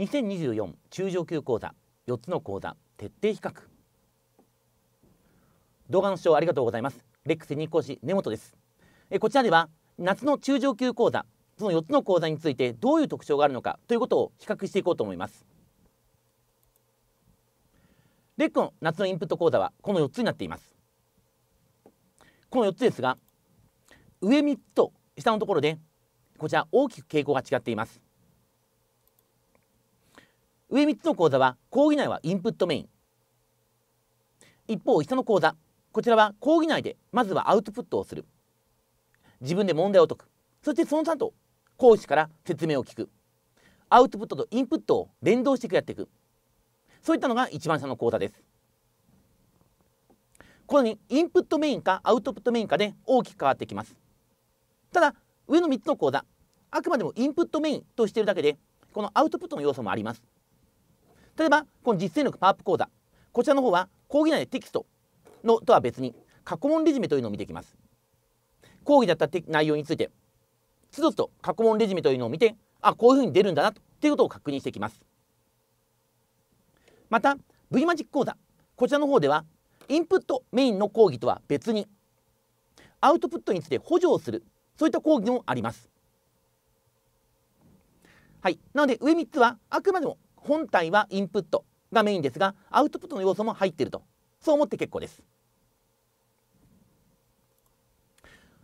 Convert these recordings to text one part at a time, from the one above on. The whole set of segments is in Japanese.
2024中上級講座4つの講座徹底比較動画の視聴ありがとうございますレックス任講師根本ですえこちらでは夏の中上級講座その4つの講座についてどういう特徴があるのかということを比較していこうと思いますレックの夏のインプット講座はこの4つになっていますこの4つですが上3つと下のところでこちら大きく傾向が違っています上3つの講座は講義内はインプットメイン一方下の講座こちらは講義内でまずはアウトプットをする自分で問題を解くそしてその3と講師から説明を聞くアウトプットとインプットを連動してやっていくそういったのが一番下の講座ですこのようにインプットメインかアウトプットメインかで大きく変わってきますただ上の3つの講座あくまでもインプットメインとしているだけでこのアウトプットの要素もあります例えばこの実践力パワーアップ講座こちらの方は講義内でテキストのとは別に過去問レジュメというのを見ていきます講義だった内容についてつどつど過去問レジュメというのを見てあこういうふうに出るんだなということを確認していきますまた V マジック講座こちらの方ではインプットメインの講義とは別にアウトプットについて補助をするそういった講義もありますはいなので上3つはあくまでも本体はインプットがメインですがアウトプットの要素も入っているとそう思って結構です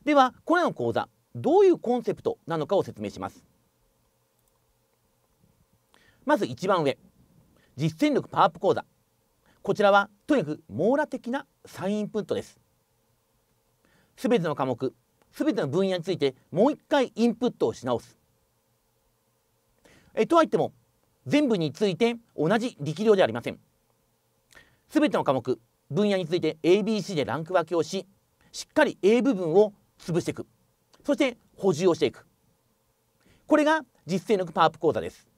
ではこれらの講座どういうコンセプトなのかを説明しますまず一番上実践力パワーアップ講座こちらはとにかく網羅的なサインインプットですすべての科目すべての分野についてもう一回インプットをし直すえとは言っても全部について同じ力量ではありませんべての科目分野について ABC でランク分けをししっかり A 部分を潰していくそして補充をしていくこれが実践力パワーアップ講座です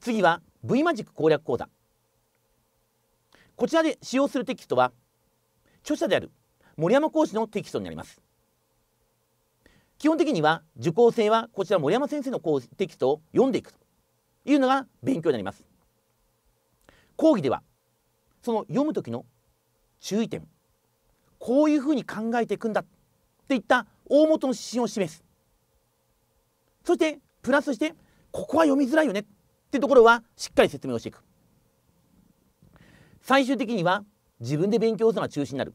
次は V マジック攻略講座こちらで使用するテキストは著者である森山講師のテキストになります基本的には受講生はこちら森山先生のテキストを読んでいくというのが勉強になります。講義ではその読む時の注意点こういうふうに考えていくんだといった大元の指針を示すそしてプラスしてここは読みづらいよねっていうところはしっかり説明をしていく最終的には自分で勉強するのが中心になる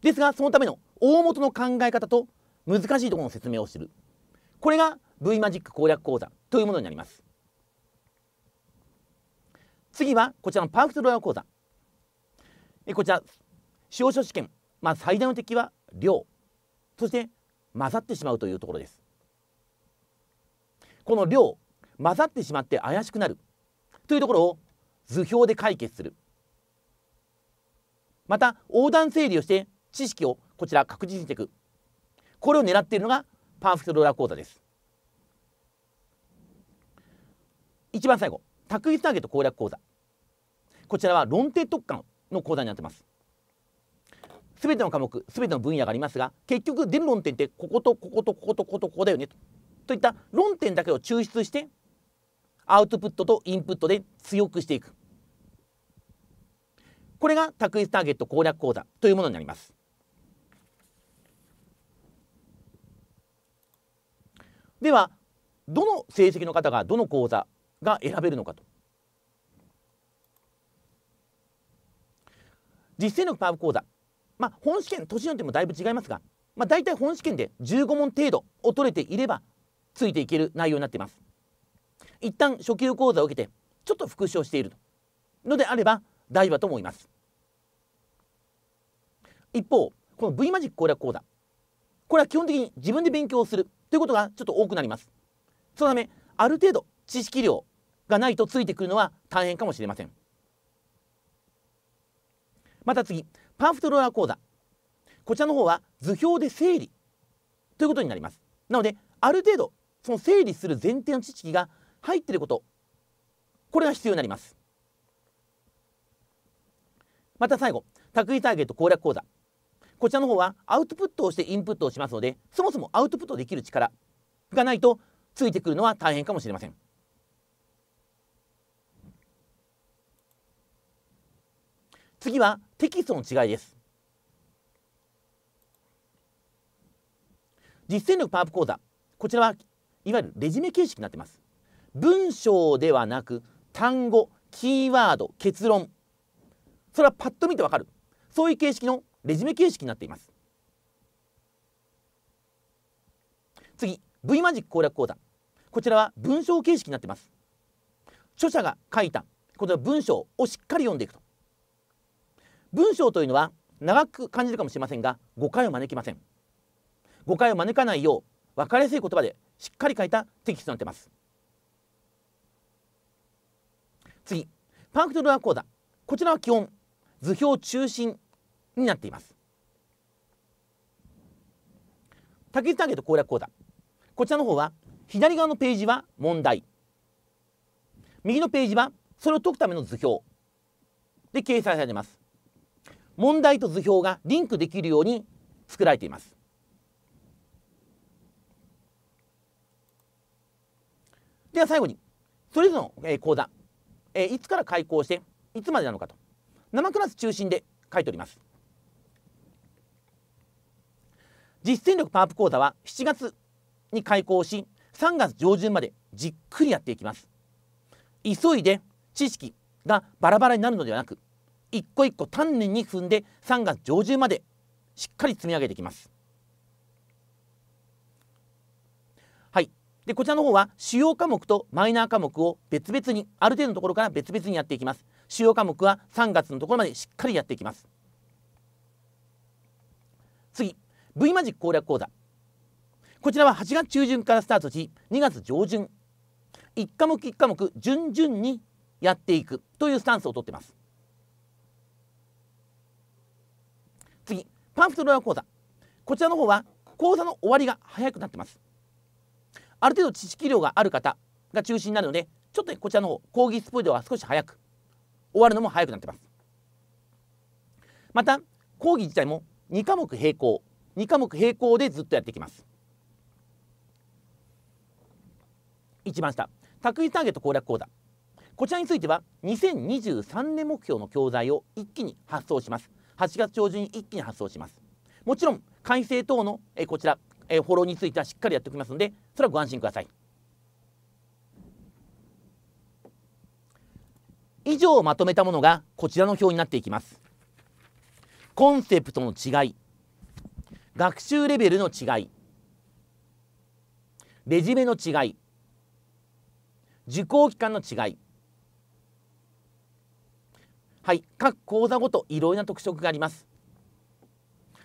ですがそのための大元の考え方と難しいところの説明をするこれが V マジック攻略講座というものになります次はこちらのパーフェクトロイヤル講座えこちら司法書試験、まあ、最大の敵は量そして混ざってしまうというところですこの量混ざってしまって怪しくなるというところを図表で解決するまた横断整理をして知識をこちら確実にしていくこれを狙っているのがパーフェクトドラ講座です一番最後卓越ターゲット攻略講座こちらは論定特化の講座になってますすべての科目すべての分野がありますが結局出る論点ってこことこことこことこことここだよねとといった論点だけを抽出してアウトプットとインプットで強くしていくこれが卓越ターゲット攻略講座というものになりますではどの成績の方がどの講座が選べるのかと実践力パー講座、まあ、本試験年によってもだいぶ違いますが、まあ、大体本試験で15問程度を取れていればついていける内容になっています一旦初級講座を受けてちょっと復習をしているのであれば大丈夫だと思います一方この V マジック攻略講座これは基本的に自分で勉強するということがちょっと多くなります。そのためある程度知識量がないとついてくるのは大変かもしれません。また次パンフトローラー講座こちらの方は図表で整理ということになりますなのである程度その整理する前提の知識が入っていることこれが必要になりますまた最後卓位ターゲット攻略講座こちらの方はアウトプットをしてインプットをしますのでそもそもアウトプットできる力がないとついてくるのは大変かもしれません。次はテキストの違いです。実践力パワーアップ講座こちらはいわゆるレジュメ形式になってます文章ではなく単語キーワード結論それはパッと見てわかるそういう形式のレジュメ形式になっています次 V マジック攻略講座こちらは文章形式になっています著者が書いたこの文章をしっかり読んでいくと文章というのは長く感じるかもしれませんが誤解を招きません誤解を招かないよう分かりやすい言葉でしっかり書いたテキストになってます次パンクトルア講座こちらは基本図表中心になっています卓越ターゲット攻略講座こちらの方は左側のページは問題右のページはそれを解くための図表で掲載されてます問題と図表がリンクできるように作られていますでは最後にそれぞれの、え講座、えいつから開講していつまでなのかと生クラス中心で書いております実践力パワーアップ講座は7月に開講し3月上旬までじっくりやっていきます急いで知識がバラバラになるのではなく一個一個丹念に踏んで3月上旬までしっかり積み上げていきますはいでこちらの方は主要科目とマイナー科目を別々にある程度のところから別々にやっていきます主要科目は3月のところまでしっかりやっていきます次 V マジック攻略講座こちらは8月中旬からスタートし2月上旬1科目1科目順々にやっていくというスタンスをとっています次パンフトロヤ講座こちらの方は講座の終わりが早くなってますある程度知識量がある方が中心になるのでちょっとこちらの方講義スポイドは少し早く終わるのも早くなってますまた講義自体も2科目並行2科目並行でずっとやってきます一番下卓越ターゲット攻略講座こちらについては2023年目標の教材を一気に発送します8月上旬に一気に発送しますもちろん改正等のえこちらえフォローについてはしっかりやっておきますのでそれはご安心ください以上をまとめたものがこちらの表になっていきますコンセプトの違い学習レベルの違いレジュメの違い受講期間の違いはい各講座ごといろいろな特色があります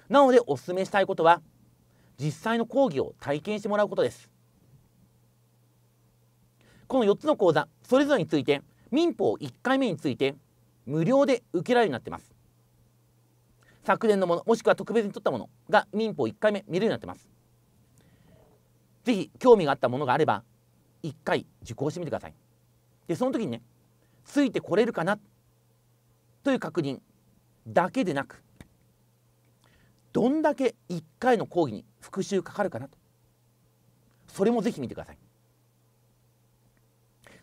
なのでお勧めしたいことは実際の講義を体験してもらうことですこの4つの講座それぞれについて民法1回目について無料で受けられるようになってます昨年のものもしくは特別に取ったものが民法1回目見れるようになってます。ぜひ興味があったものがあれば1回受講してみてください。でその時にねついてこれるかなという確認だけでなくどんだけ1回の講義に復習かかるかなとそれもぜひ見てください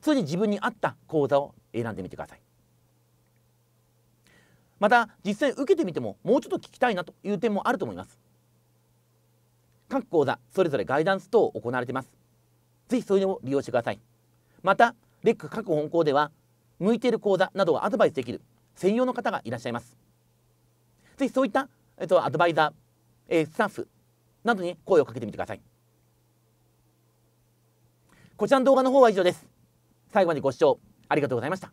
それで自分に合った講座を選んでみてくださいまた実際受けてみてももうちょっと聞きたいなという点もあると思います各講座それぞれガイダンス等行われていますぜひそれを利用してくださいまたレック各本校では向いている講座などをアドバイスできる専用の方がいらっしゃいますぜひそういった、えっと、アドバイザー、えー、スタッフなどに声をかけてみてくださいこちらの動画の方は以上です最後までご視聴ありがとうございました